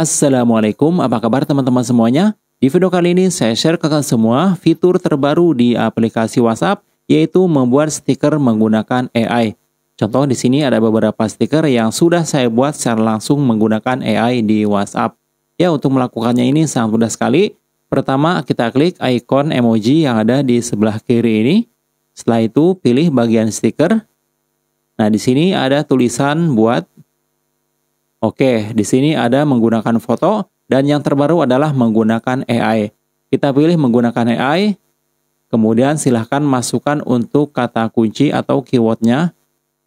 Assalamualaikum, apa kabar teman-teman semuanya? Di video kali ini saya share ke kalian semua fitur terbaru di aplikasi WhatsApp yaitu membuat stiker menggunakan AI. Contoh di sini ada beberapa stiker yang sudah saya buat secara langsung menggunakan AI di WhatsApp. Ya, untuk melakukannya ini sangat mudah sekali. Pertama, kita klik icon emoji yang ada di sebelah kiri ini. Setelah itu, pilih bagian stiker. Nah, di sini ada tulisan buat Oke, di sini ada menggunakan foto dan yang terbaru adalah menggunakan AI. Kita pilih menggunakan AI, kemudian silahkan masukkan untuk kata kunci atau keywordnya.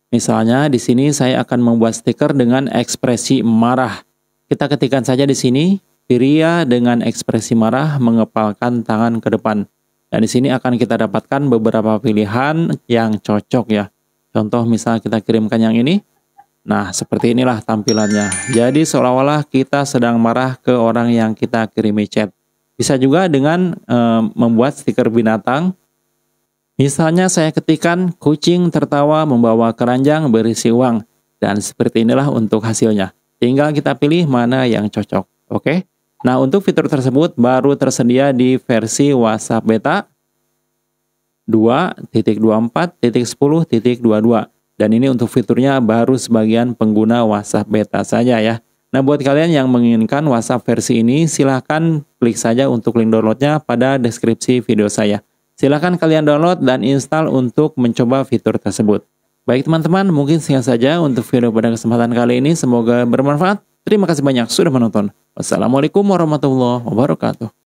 Misalnya di sini saya akan membuat stiker dengan ekspresi marah. Kita ketikkan saja di sini, Firia dengan ekspresi marah mengepalkan tangan ke depan. Dan di sini akan kita dapatkan beberapa pilihan yang cocok ya. Contoh misalnya kita kirimkan yang ini, Nah, seperti inilah tampilannya. Jadi seolah-olah kita sedang marah ke orang yang kita kirimi chat. Bisa juga dengan e, membuat stiker binatang. Misalnya saya ketikan kucing tertawa membawa keranjang berisi uang dan seperti inilah untuk hasilnya. Tinggal kita pilih mana yang cocok. Oke. Nah, untuk fitur tersebut baru tersedia di versi WhatsApp beta 2.24.10.22 dan ini untuk fiturnya baru sebagian pengguna WhatsApp beta saja ya. Nah buat kalian yang menginginkan WhatsApp versi ini silahkan klik saja untuk link downloadnya pada deskripsi video saya. Silahkan kalian download dan install untuk mencoba fitur tersebut. Baik teman-teman, mungkin sekian saja untuk video pada kesempatan kali ini. Semoga bermanfaat. Terima kasih banyak sudah menonton. Wassalamualaikum warahmatullahi wabarakatuh.